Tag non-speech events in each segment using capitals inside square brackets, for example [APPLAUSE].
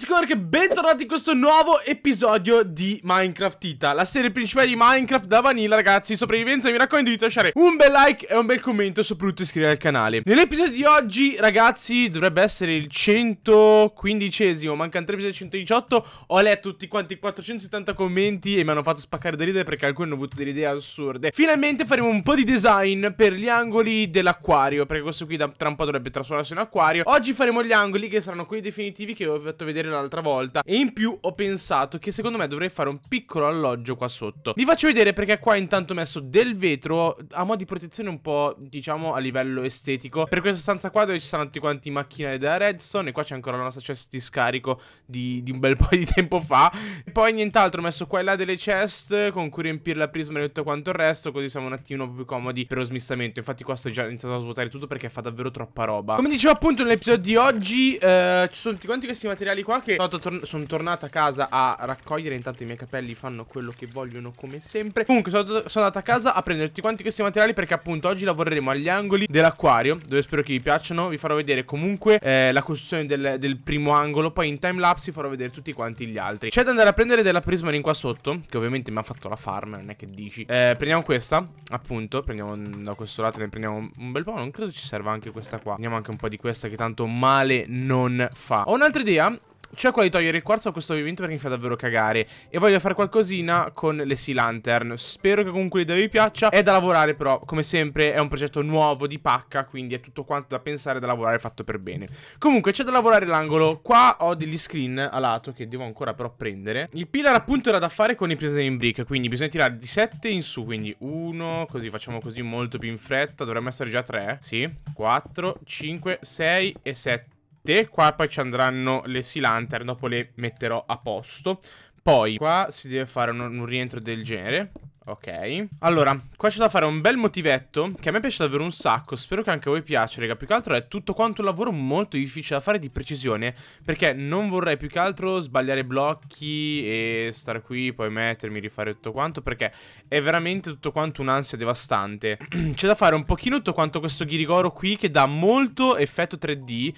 ragazzi come che bentornati in questo nuovo episodio di Minecraft Ita La serie principale di Minecraft da Vanilla ragazzi Sopravvivenza mi raccomando di lasciare un bel like e un bel commento E soprattutto iscrivervi al canale Nell'episodio di oggi ragazzi dovrebbe essere il 115esimo Mancano 3 episodi 118 Ho letto tutti quanti 470 commenti e mi hanno fatto spaccare da ridere perché alcuni hanno avuto delle idee assurde Finalmente faremo un po' di design per gli angoli dell'acquario Perché questo qui da, tra un po' dovrebbe trasformarsi in acquario Oggi faremo gli angoli che saranno quelli definitivi che vi ho fatto vedere l'altra volta e in più ho pensato che secondo me dovrei fare un piccolo alloggio qua sotto. Vi faccio vedere perché qua intanto ho messo del vetro a mo' di protezione un po' diciamo a livello estetico. Per questa stanza qua dove ci saranno tutti quanti i macchinari della redstone e qua c'è ancora la nostra chest di scarico di, di, un bel [LAUGHS] po' di tempo fa. E poi nient'altro ho messo qua e là delle chest con cui riempire la prisma e tutto quanto il resto così siamo un attimo più comodi per lo smistamento. Infatti qua sto già iniziando a svuotare tutto perché fa davvero troppa roba. Come dicevo appunto nell'episodio di oggi eh, ci sono tutti quanti questi materiali qua qua che tor sono tornato a casa a raccogliere Intanto i miei capelli fanno quello che vogliono come sempre Comunque sono, sono andata a casa a prendere tutti quanti questi materiali Perché appunto oggi lavoreremo agli angoli dell'acquario Dove spero che vi piacciono Vi farò vedere comunque eh, la costruzione del, del, primo angolo Poi in timelapse vi farò vedere tutti quanti gli altri C'è da andare a prendere della prismarine qua sotto Che ovviamente mi ha fatto la farm Non è che dici eh, Prendiamo questa appunto Prendiamo da questo lato ne prendiamo un bel po' Non credo ci serva anche questa qua Prendiamo anche un po' di questa che tanto male non fa Ho un'altra idea cioè quella di togliere il quarzo a questo movimento perché mi fa davvero cagare E voglio fare qualcosina con le Sea Lantern Spero che comunque l'idea vi piaccia È da lavorare però, come sempre è un progetto nuovo di pacca Quindi è tutto quanto da pensare, da lavorare, fatto per bene Comunque c'è da lavorare l'angolo Qua ho degli screen a lato che devo ancora però prendere Il pillar appunto era da fare con i prisoner in brick Quindi bisogna tirare di 7 in su Quindi 1, così facciamo così molto più in fretta Dovremmo essere già 3, sì 4, 5, 6 e 7 vette. Qua poi ci andranno le sea lantern, dopo le metterò a posto. Poi qua si deve fare un, un rientro del genere. Ok Allora, qua c'è da fare un bel motivetto Che a me piace davvero un sacco Spero che anche a voi piaccia, raga Più che altro è tutto quanto un lavoro molto difficile da fare di precisione Perché non vorrei più che altro sbagliare blocchi E stare qui, poi mettermi, rifare tutto quanto Perché è veramente tutto quanto un'ansia devastante [CLEARS THROAT] C'è da fare un pochino tutto quanto questo ghirigoro qui Che dà molto effetto 3D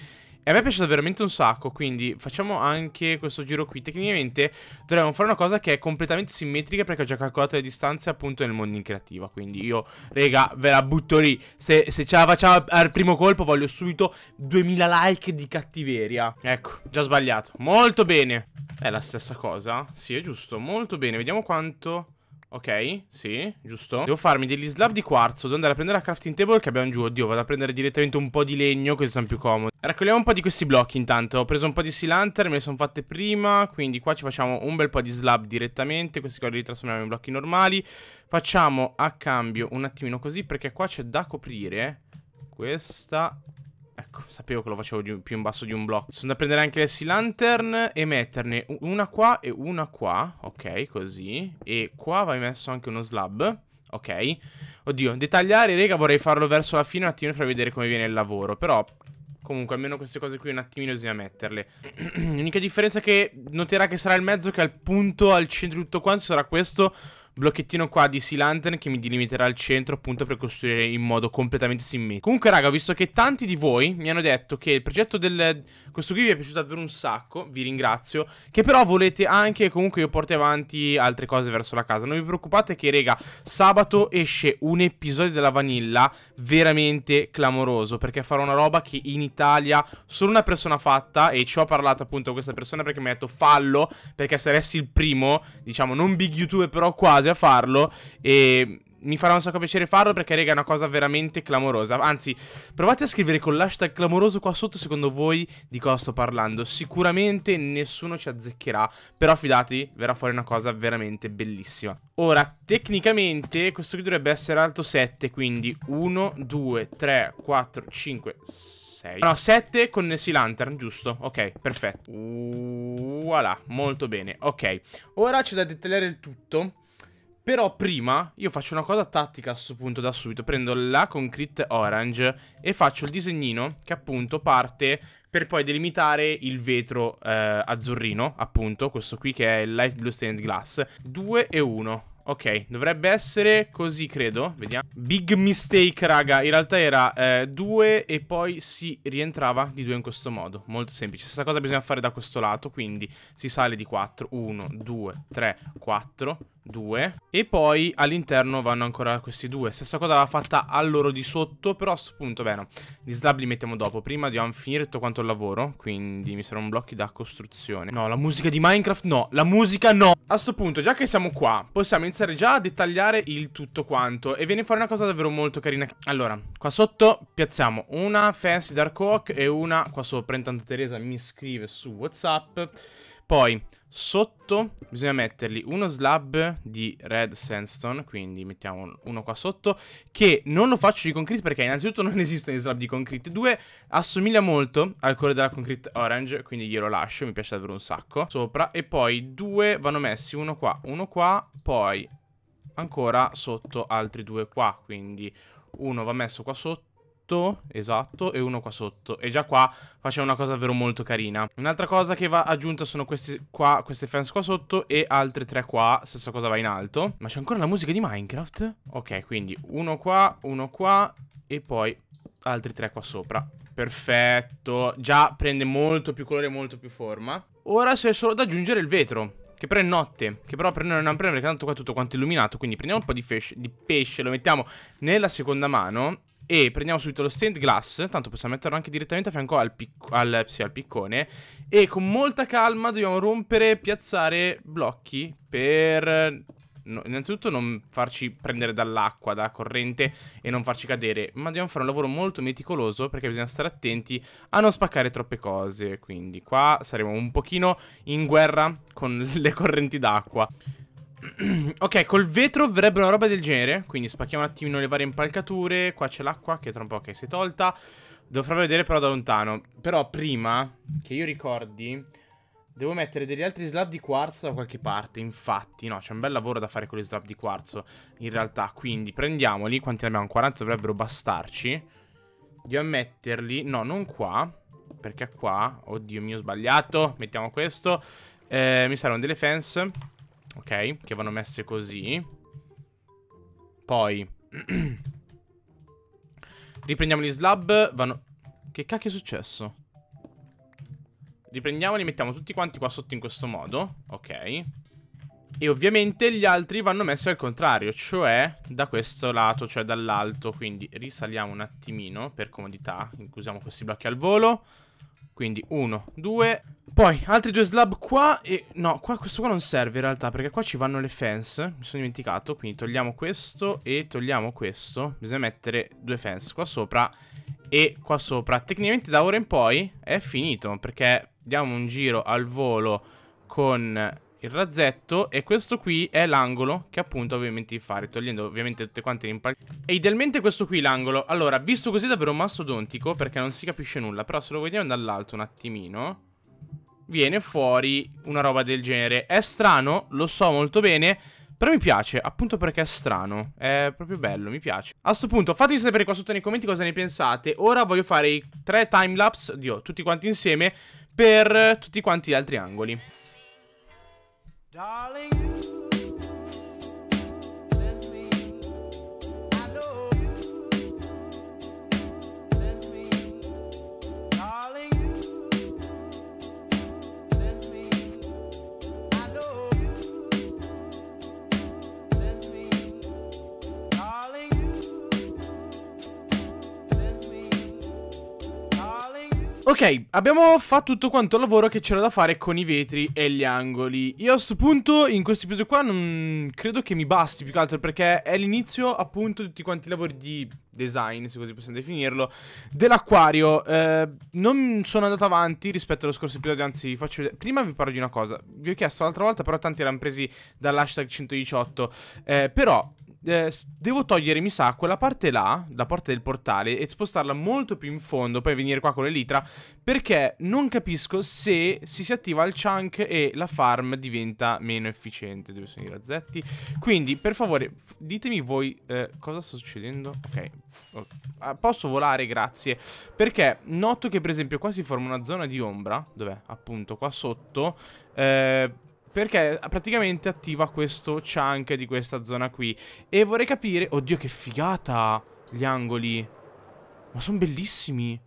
e a me è piaciuto veramente un sacco, quindi facciamo anche questo giro qui. Tecnicamente dovremmo fare una cosa che è completamente simmetrica perché ho già calcolato le distanze appunto nel mondo in creativa. Quindi io, rega, ve la butto lì. Se, se ce la facciamo al primo colpo voglio subito 2000 like di cattiveria. Ecco, già sbagliato. Molto bene. È la stessa cosa? Sì, è giusto. Molto bene. Vediamo quanto... Ok, sì, giusto Devo farmi degli slab di quarzo Devo andare a prendere la crafting table che abbiamo giù Oddio, vado a prendere direttamente un po' di legno Così siamo più comodi Raccogliamo un po' di questi blocchi intanto Ho preso un po' di silanter, me le sono fatte prima Quindi qua ci facciamo un bel po' di slab direttamente Questi qua li trasformiamo in blocchi normali Facciamo a cambio un attimino così Perché qua c'è da coprire Questa Ecco, sapevo che lo facevo un, più in basso di un blocco. Sono da prendere anche le sea lantern e metterne una qua e una qua. Ok, così. E qua vai messo anche uno slab. Ok. Oddio, dettagliare, raga, vorrei farlo verso la fine un attimino far vedere come viene il lavoro. Però, comunque, almeno queste cose qui un attimino bisogna metterle. [CLEARS THROAT] L'unica differenza che noterà che sarà il mezzo che al punto, al centro di tutto quanto, sarà questo blocchettino qua di Sea Lantern che mi delimiterà il centro appunto per costruire in modo completamente simmetrico. Comunque raga, visto che tanti di voi mi hanno detto che il progetto del... questo qui vi è piaciuto davvero un sacco, vi ringrazio, che però volete anche comunque io porti avanti altre cose verso la casa. Non vi preoccupate che raga, sabato esce un episodio della Vanilla veramente clamoroso perché farò una roba che in Italia solo una persona fatta e ci ho parlato appunto a questa persona perché mi ha detto fallo perché saresti il primo, diciamo non big youtuber però quasi fase a farlo e mi farà un sacco piacere farlo perché, rega è una cosa veramente clamorosa. Anzi, provate a scrivere con l'hashtag clamoroso qua sotto secondo voi di cosa sto parlando. Sicuramente nessuno ci azzeccherà, però fidatevi, verrà fuori una cosa veramente bellissima. Ora, tecnicamente questo qui dovrebbe essere alto 7, quindi 1, 2, 3, 4, 5, 6. No, 7 con Nessie Lantern, giusto? Ok, perfetto. Voilà, molto bene. Ok, ora c'è da dettagliare il tutto. Però prima io faccio una cosa tattica a questo punto da subito. Prendo la Concrete Orange e faccio il disegnino che appunto parte per poi delimitare il vetro eh, azzurrino, appunto, questo qui che è il Light Blue Stained Glass. 2 e 1. Ok, dovrebbe essere così, credo. Vediamo. Big mistake, raga. In realtà era 2 eh, e poi si rientrava di 2 in questo modo. Molto semplice. Stessa cosa bisogna fare da questo lato, quindi si sale di 4. 1, 2, 3, 4 due e poi all'interno vanno ancora questi due stessa cosa va fatta a loro di sotto però a questo punto bene gli slab li mettiamo dopo prima dobbiamo finire tutto quanto il lavoro quindi mi saranno blocchi da costruzione no la musica di minecraft no la musica no a questo punto già che siamo qua possiamo iniziare già a dettagliare il tutto quanto e viene fuori una cosa davvero molto carina allora qua sotto piazziamo una fancy dark oak e una qua sopra intanto Teresa mi scrive su whatsapp poi sotto bisogna metterli uno slab di red sandstone, quindi mettiamo uno qua sotto, che non lo faccio di concrete perché innanzitutto non [LAUGHS] esistono gli slab di concrete. Due, assomiglia molto al colore della concrete orange, quindi glielo lascio, mi piace davvero un sacco. Sopra e poi due vanno messi, uno qua, uno qua, poi ancora sotto altri due qua, quindi uno va messo qua sotto sotto, esatto, e uno qua sotto. E già qua facciamo una cosa davvero molto carina. Un'altra cosa che va aggiunta sono queste qua, queste fence qua sotto e altre tre qua, stessa cosa va in alto. Ma c'è ancora la musica di Minecraft? Ok, quindi uno qua, uno qua e poi altri tre qua sopra. Perfetto, già prende molto più colore e molto più forma. Ora c'è solo da aggiungere il vetro. Che però è notte. Che però per noi non è un problema perché tanto qua è tutto quanto illuminato. Quindi prendiamo un po' di, di pesce, lo mettiamo nella seconda mano e prendiamo subito lo stained glass, tanto possiamo metterlo anche direttamente a fianco al, pic al, sì, al piccone. E con molta calma dobbiamo rompere, e piazzare blocchi per No, innanzitutto non farci prendere dall'acqua, da corrente e non farci cadere, ma dobbiamo fare un lavoro molto meticoloso perché bisogna stare attenti a non spaccare troppe cose, quindi qua saremo un pochino in guerra con le correnti d'acqua. [CLEARS THROAT] ok, col vetro verrebbe una roba del genere. Quindi spacchiamo un attimino le varie impalcature. Qua c'è l'acqua che tra un po' che si è tolta. Devo farla vedere però da lontano. Però prima, che io ricordi, devo mettere degli altri slab di quarzo da qualche parte. Infatti, no, c'è un bel lavoro da fare con gli slab di quarzo. In realtà, quindi prendiamoli. Quanti ne abbiamo? 40 dovrebbero bastarci. Dobbiamo metterli... No, non qua. Perché qua... Oddio mio, ho sbagliato. Mettiamo questo. Eh, mi servono delle fence. Ok, che vanno messe così. Poi... [CLEARS THROAT] Riprendiamo gli slab, vanno... Che cacchio è successo? Riprendiamoli, mettiamo tutti quanti qua sotto in questo modo. Ok. E ovviamente gli altri vanno messi al contrario, cioè da questo lato, cioè dall'alto. Quindi risaliamo un attimino per comodità. Usiamo questi blocchi al volo. Quindi uno, due Poi altri due slab qua e no qua, questo qua non serve in realtà perché qua ci vanno le fence Mi sono dimenticato quindi togliamo questo e togliamo questo Bisogna mettere due fence qua sopra e qua sopra Tecnicamente da ora in poi è finito perché diamo un giro al volo con il razzetto e questo qui è l'angolo che appunto ovviamente di fare, togliendo ovviamente tutte quante le impalcature. E idealmente questo qui l'angolo. Allora, visto così è davvero mastodontico perché non si capisce nulla, però se lo vediamo dall'alto un attimino, viene fuori una roba del genere. È strano, lo so molto bene, però mi piace, appunto perché è strano. È proprio bello, mi piace. A questo punto, fatemi sapere qua sotto nei commenti cosa ne pensate. Ora voglio fare i tre timelapse, oddio, tutti quanti insieme, per tutti quanti gli altri angoli. Darling, you. Ok, abbiamo fatto tutto quanto il lavoro che c'era da fare con i vetri e gli angoli. Io a questo punto, in questo episodio qua, non credo che mi basti più che altro perché è l'inizio appunto di tutti quanti i lavori di design, se così possiamo definirlo, dell'acquario. Eh, non sono andato avanti rispetto allo scorso episodio, anzi vi faccio vedere. Prima vi parlo di una cosa, vi ho chiesto l'altra volta, però tanti erano presi dall'hashtag 118, eh, però eh, devo togliere, mi sa, quella parte là, la parte del portale, e spostarla molto più in fondo, poi venire qua con l'elitra, perché non capisco se si, si attiva il chunk e la farm diventa meno efficiente. Dove sono i razzetti? Quindi, per favore, ditemi voi eh, cosa sta succedendo. Ok, oh, posso volare, grazie. Perché noto che, per esempio, qua si forma una zona di ombra, dov'è? Appunto, qua sotto. Eh perché praticamente attiva questo chunk di questa zona qui. E vorrei capire... Oddio, che figata! Gli angoli. Ma sono bellissimi.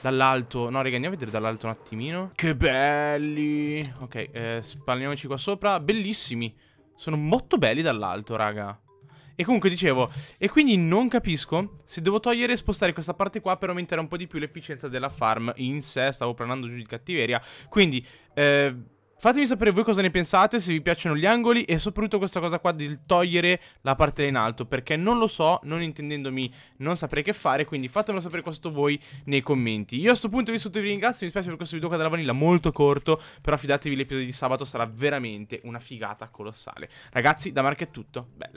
Dall'alto. No, raga, andiamo a vedere dall'alto un attimino. Che belli! Ok, eh, spalmiamoci qua sopra. Bellissimi. Sono molto belli dall'alto, raga. E comunque dicevo, e quindi non capisco se devo togliere e spostare questa parte qua per aumentare un po' di più l'efficienza della farm in sé, stavo planando giù di cattiveria, quindi eh, Fatemi sapere voi cosa ne pensate, se vi piacciono gli angoli e soprattutto questa cosa qua del togliere la parte in alto, perché non lo so, non intendendomi, non saprei che fare, quindi fatemelo sapere questo voi nei commenti. Io a questo punto vi saluto vi ringrazio, mi spiace per questo video qua della vanilla molto corto, però fidatevi l'episodio di sabato sarà veramente una figata colossale. Ragazzi, da Marca è tutto, bella.